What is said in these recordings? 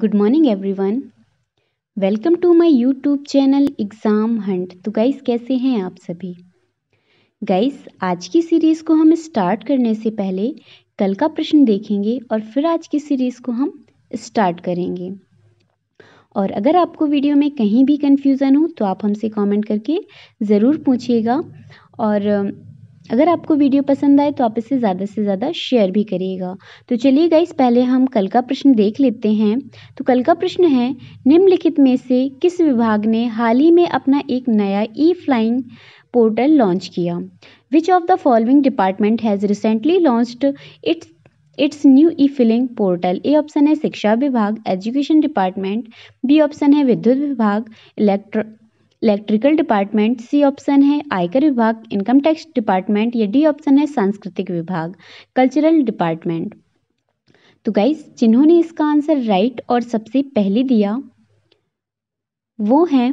good morning everyone welcome to my YouTube channel exam hunt तो guys कैसे हैं आप सभी गाइस आज की सीरीज़ को हम स्टार्ट करने से पहले कल का प्रश्न देखेंगे और फिर आज की सीरीज़ को हम स्टार्ट करेंगे और अगर आपको वीडियो में कहीं भी कन्फ्यूज़न हो तो आप हमसे कमेंट करके ज़रूर पूछिएगा और अगर आपको वीडियो पसंद आए तो आप इसे ज़्यादा से ज़्यादा शेयर भी करिएगा तो चलिए गाइस पहले हम कल का प्रश्न देख लेते हैं तो कल का प्रश्न है निम्नलिखित में से किस विभाग ने हाल ही में अपना एक नया ई फ्लाइंग पोर्टल लॉन्च किया which of the following department has recently launched its its new e filing portal A option है शिक्षा विभाग एजुकेशन डिपार्टमेंट बी ऑप्शन है विद्युत विभाग electro electrical department C option है आयकर विभाग इनकम टैक्स डिपार्टमेंट या डी ऑप्शन है सांस्कृतिक विभाग कल्चरल डिपार्टमेंट तो गाइज जिन्होंने इसका आंसर राइट और सबसे पहले दिया वो हैं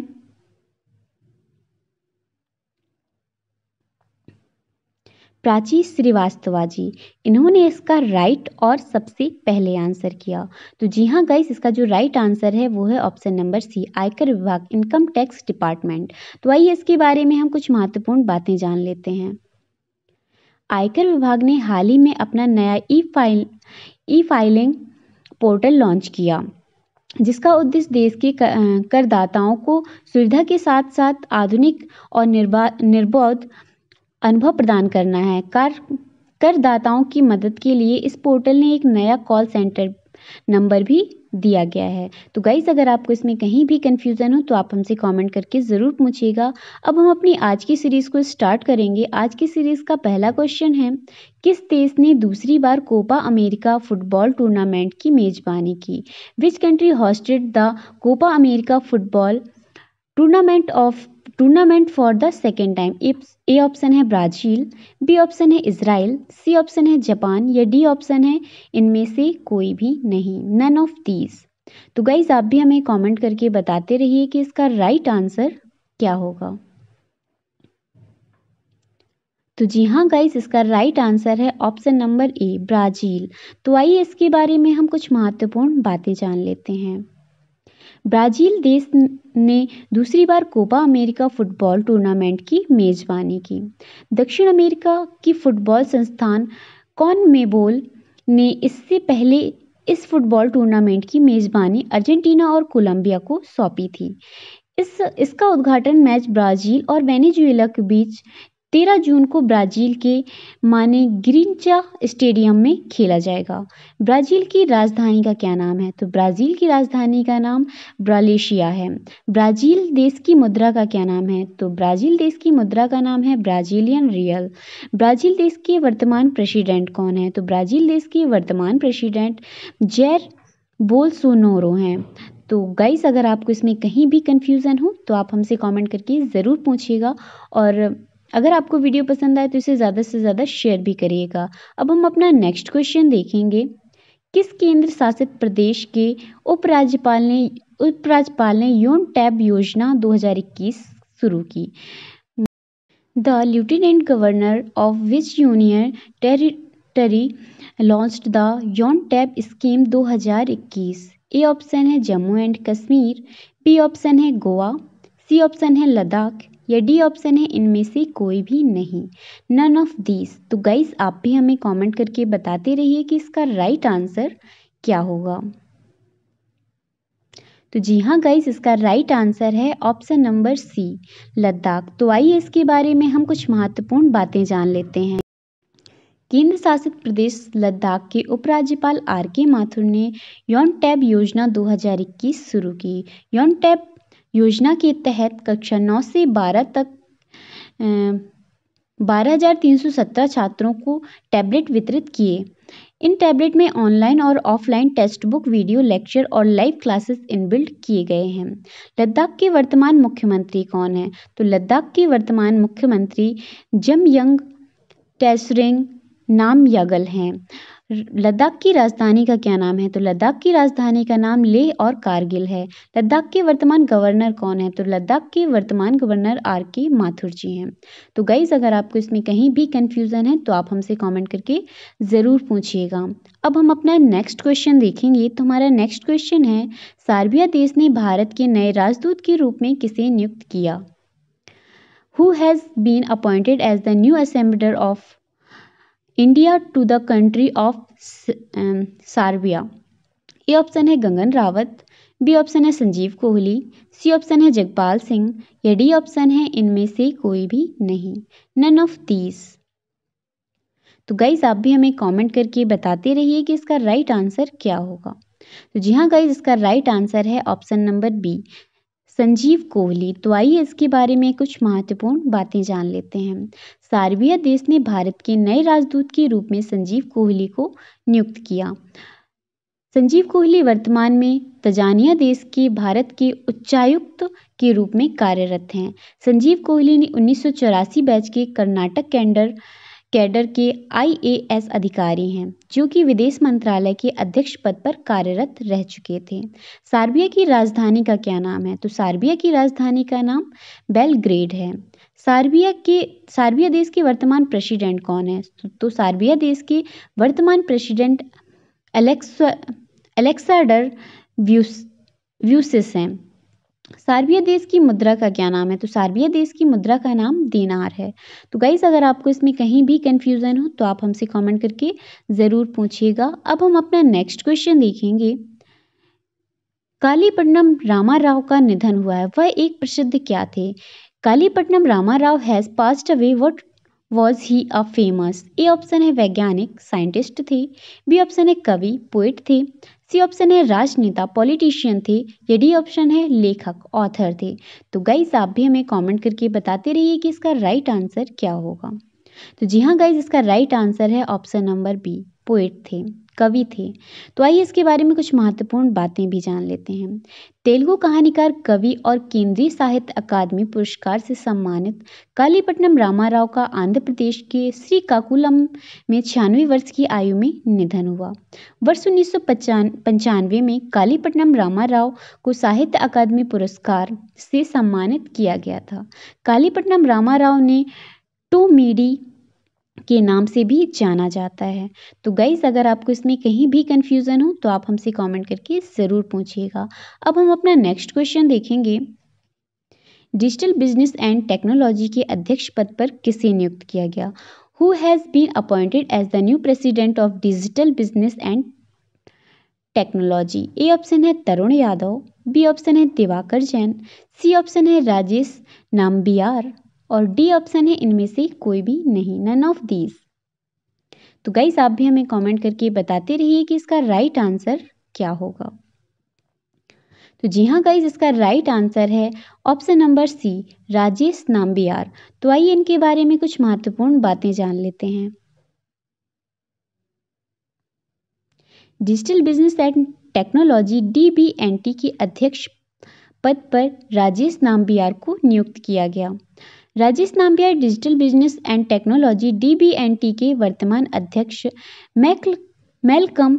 प्राची श्रीवास्तवा जी इन्होंने इसका राइट और सबसे पहले आंसर किया तो जी हाँ गाइस इसका जो राइट आंसर है वो है ऑप्शन नंबर सी आयकर विभाग इनकम टैक्स डिपार्टमेंट तो आइए इसके बारे में हम कुछ महत्वपूर्ण बातें जान लेते हैं आयकर विभाग ने हाल ही में अपना नया e file e filing portal launch किया जिसका उद्देश्य देश के करदाताओं को सुविधा के साथ साथ आधुनिक और निर्बा निर्बोध अनुभव प्रदान करना है कर करदाताओं की मदद के लिए इस पोर्टल ने एक नया कॉल सेंटर नंबर भी दिया गया है तो गाइज़ अगर आपको इसमें कहीं भी कन्फ्यूज़न हो तो आप हमसे कमेंट करके ज़रूर पूछिएगा अब हम अपनी आज की सीरीज़ को स्टार्ट करेंगे आज की सीरीज़ का पहला क्वेश्चन है किस देश ने दूसरी बार कोपा अमेरिका फुटबॉल टूर्नामेंट की मेज़बानी की which country hosted the Copa America football tournament of tournament for the second time इप्स ए ऑप्शन है ब्राज़ील बी ऑप्शन है इसराइल सी ऑप्शन है जापान या डी ऑप्शन है इनमें से कोई भी नहीं नन ऑफ दीज तो गाइज आप भी हमें कमेंट करके बताते रहिए कि इसका राइट आंसर क्या होगा तो जी हाँ गाइज इसका राइट आंसर है ऑप्शन नंबर ए ब्राज़ील तो आइए इसके बारे में हम कुछ महत्वपूर्ण बातें जान लेते हैं ब्राज़ील देश ने दूसरी बार कोपा अमेरिका फुटबॉल टूर्नामेंट की मेज़बानी की दक्षिण अमेरिका की फुटबॉल संस्थान कॉनमेबोल ने इससे पहले इस फुटबॉल टूर्नामेंट की मेज़बानी अर्जेंटीना और कोलंबिया को सौंपी थी इस इसका उद्घाटन मैच ब्राज़ील और वेनेजुएला के बीच तेरह जून को ब्राजील के माने ग्रीनचा स्टेडियम में खेला जाएगा ब्राजील की राजधानी का क्या नाम है तो ब्राजील की राजधानी का नाम ब्रालेशिया है ब्राजील देश की मुद्रा का क्या नाम है तो ब्राजील देश की मुद्रा का नाम है ब्राजीलियन रियल ब्राजील देश के वर्तमान प्रेसिडेंट कौन है तो ब्राजील देश के वर्तमान प्रेसिडेंट जैर बोलसोनोरो हैं तो गाइस अगर आपको इसमें कहीं भी कन्फ्यूज़न हो तो आप हमसे कमेंट करके ज़रूर पूछिएगा और अगर आपको वीडियो पसंद आए तो इसे ज़्यादा से ज़्यादा शेयर भी करिएगा अब हम अपना नेक्स्ट क्वेश्चन देखेंगे किस केंद्र शासित प्रदेश के उपराज्यपाल ने उपराज्यपाल ने यौन टैब योजना 2021 शुरू की the lieutenant governor of which union territory launch the youth tab scheme 2021 A option है Jammu and Kashmir B option है गोवा सी ऑप्शन है लद्दाख या डी ऑप्शन है इनमें से कोई भी नहीं नन ऑफ दीज तो गाइस आप भी हमें कमेंट करके बताते रहिए कि इसका राइट आंसर क्या होगा तो जी हाँ गाइस इसका राइट आंसर है ऑप्शन नंबर सी लद्दाख तो आइए इसके बारे में हम कुछ महत्वपूर्ण बातें जान लेते हैं केंद्र शासित प्रदेश लद्दाख के उपराज्यपाल आर के माथुर ने यौन टैब योजना 2021 शुरू की यौन टैब योजना के तहत कक्षा नौ से बारह तक बारह हज़ार तीन सौ सत्रह छात्रों को टैबलेट वितरित किए इन टैबलेट में ऑनलाइन और offline text book video lecture और लाइव क्लासेस इनबिल्ट किए गए हैं लद्दाख के वर्तमान मुख्यमंत्री कौन है तो लद्दाख के वर्तमान मुख्यमंत्री जमयंग टेसरिंग यागल हैं लद्दाख की राजधानी का क्या नाम है तो लद्दाख की राजधानी का नाम लेह और कारगिल है लद्दाख के वर्तमान गवर्नर कौन है तो लद्दाख के वर्तमान गवर्नर आर के माथुर जी हैं तो गाइज अगर आपको इसमें कहीं भी कन्फ्यूज़न है तो आप हमसे कमेंट करके ज़रूर पूछिएगा अब हम अपना नेक्स्ट क्वेश्चन देखेंगे तो हमारा नेक्स्ट क्वेश्चन है सार्बिया देश ने भारत के नए राजदूत के रूप में किसे नियुक्त किया who has been appointed as the new ambassador of India to the country of Serbia A option है गंगन रावत बी ऑप्शन है संजीव कोहली सी ऑप्शन है जगपाल सिंह या डी ऑप्शन है इनमें से कोई भी नहीं नन ऑफ तीस तो गाइज आप भी हमें कमेंट करके बताते रहिए कि इसका राइट आंसर क्या होगा तो जी हाँ गाइज इसका राइट आंसर है option number B Sanjeev Kohli तो आइए इसके बारे में कुछ महत्वपूर्ण बातें जान लेते हैं सार्बिया देश ने भारत के नए राजदूत के रूप में संजीव कोहली को नियुक्त किया संजीव कोहली वर्तमान में तजानिया देश के भारत के उच्चायुक्त के रूप में कार्यरत हैं संजीव कोहली ने उन्नीस बैच के कर्नाटक कैंडर कैडर के आईएएस अधिकारी हैं जो कि विदेश मंत्रालय के अध्यक्ष पद पर कार्यरत रह चुके थे सार्बिया की राजधानी का क्या नाम है तो सार्बिया की राजधानी का नाम बेलग्रेड है सार्बिया के सार्बिया देश के वर्तमान प्रेसिडेंट कौन है तो सार्बिया देश के वर्तमान president Alex Aleksandar Vuc Vucic हैं सार्बिया देश की मुद्रा का क्या नाम है तो सार्बिया देश की मुद्रा का नाम दीनार है तो गाइस अगर आपको इसमें कहीं भी कन्फ्यूज़न हो तो आप हमसे कमेंट करके ज़रूर पूछिएगा अब हम अपना नेक्स्ट क्वेश्चन देखेंगे कालीपट्टनम रामा राव का निधन हुआ है वह एक प्रसिद्ध क्या थे Kalipatnam Rama Rao has passed away what was he a famous A option है वैज्ञानिक साइंटिस्ट थे बी ऑप्शन है कवि पोइट थे सी ऑप्शन है राजनेता पॉलिटिशियन थे ये डी ऑप्शन है लेखक ऑथर थे तो गाइस आप भी हमें कमेंट करके बताते रहिए कि इसका राइट आंसर क्या होगा तो जी हाँ गाइज इसका राइट आंसर है ऑप्शन नंबर बी पोइट थे कवि थे तो आइए इसके बारे में कुछ महत्वपूर्ण बातें भी जान लेते हैं तेलुगु कहानीकार कवि और केंद्रीय साहित्य अकादमी पुरस्कार से सम्मानित कालीपट्टनम रामाराव का आंध्र प्रदेश के श्रीकाकुलम में छियानवे वर्ष की आयु में निधन हुआ वर्ष उन्नीस सौ पंचानवे में कालीपट्टनम रामाराव को साहित्य अकादमी पुरस्कार से सम्मानित किया गया था कालीपट्टनम रामाराव ने तो मीडी के नाम से भी जाना जाता है तो गाइज अगर आपको इसमें कहीं भी कन्फ्यूज़न हो तो आप हमसे कमेंट करके ज़रूर पूछिएगा अब हम अपना नेक्स्ट क्वेश्चन देखेंगे डिजिटल बिजनेस एंड टेक्नोलॉजी के अध्यक्ष पद पर किसे नियुक्त किया गया who has been appointed as the new president of digital business and technology A option है तरुण यादव बी ऑप्शन है दिवाकर जैन सी ऑप्शन है राजेश नाम्बियार और डी ऑप्शन है इनमें से कोई भी नहीं नन ऑफ दीज तो गाइस आप भी हमें कमेंट करके बताते रहिए कि इसका राइट आंसर क्या होगा तो जी हाँ गाइस इसका राइट आंसर है option number C Rajesh Nambiar तो आइए इनके बारे में कुछ महत्वपूर्ण बातें जान लेते हैं digital business and technology D की अध्यक्ष पद पर राजेश नाम्बियार को नियुक्त किया गया Rajesh Nambiar digital business and technology D के वर्तमान अध्यक्ष मैकल मेलकम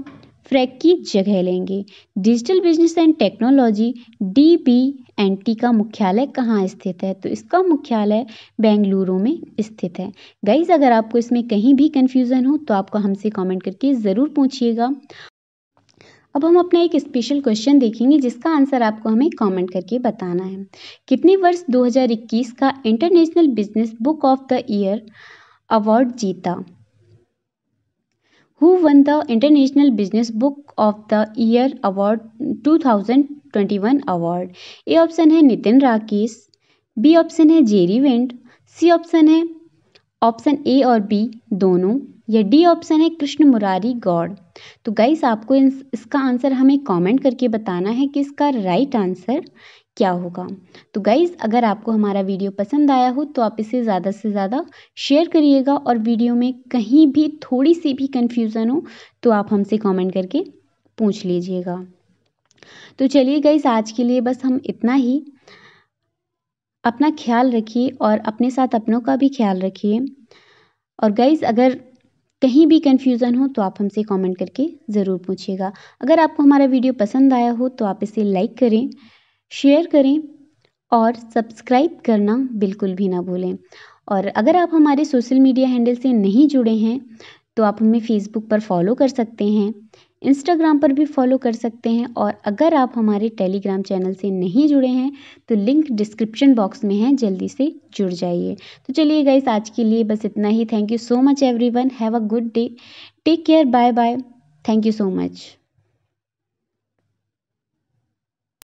फ्रैक की जगह लेंगे digital business and technology D B N T का मुख्यालय कहाँ स्थित है तो इसका मुख्यालय बेंगलुरु में स्थित है गाइज अगर आपको इसमें कहीं भी कन्फ्यूज़न हो तो आपको हमसे कमेंट करके ज़रूर पूछिएगा अब हम अपना एक स्पेशल क्वेश्चन देखेंगे जिसका आंसर आपको हमें कमेंट करके बताना है कितने वर्ष 2021 का international business book of the year award जीता who won the international business book of the year award 2021 award A option है नितिन राकेश बी ऑप्शन है जेरी वेंट सी ऑप्शन है ऑप्शन ए और बी दोनों या डी ऑप्शन है कृष्ण मुरारी गौड़ तो guys आपको इसका आंसर हमें कमेंट करके बताना है कि इसका राइट आंसर क्या होगा तो गाइज़ अगर आपको हमारा वीडियो पसंद आया हो तो आप इसे ज़्यादा से ज़्यादा शेयर करिएगा और वीडियो में कहीं भी थोड़ी सी भी कन्फ्यूज़न हो तो आप हमसे कॉमेंट करके पूछ लीजिएगा तो चलिए गाइज़ आज के लिए बस हम इतना ही अपना ख्याल रखिए और अपने साथ अपनों का भी ख्याल रखिए और गाइज़ अगर कहीं भी कन्फ्यूज़न हो तो आप हमसे कमेंट करके ज़रूर पूछिएगा अगर आपको हमारा वीडियो पसंद आया हो तो आप इसे लाइक करें शेयर करें और सब्सक्राइब करना बिल्कुल भी ना भूलें और अगर आप हमारे सोशल मीडिया हैंडल से नहीं जुड़े हैं तो आप हमें फ़ेसबुक पर फॉलो कर सकते हैं इंस्टाग्राम पर भी फॉलो कर सकते हैं और अगर आप हमारे टेलीग्राम चैनल से नहीं जुड़े हैं तो लिंक डिस्क्रिप्शन बॉक्स में है जल्दी से जुड़ जाइए तो चलिए गाइस आज के लिए बस इतना ही thank you so much everyone have a good day take care bye bye thank you so much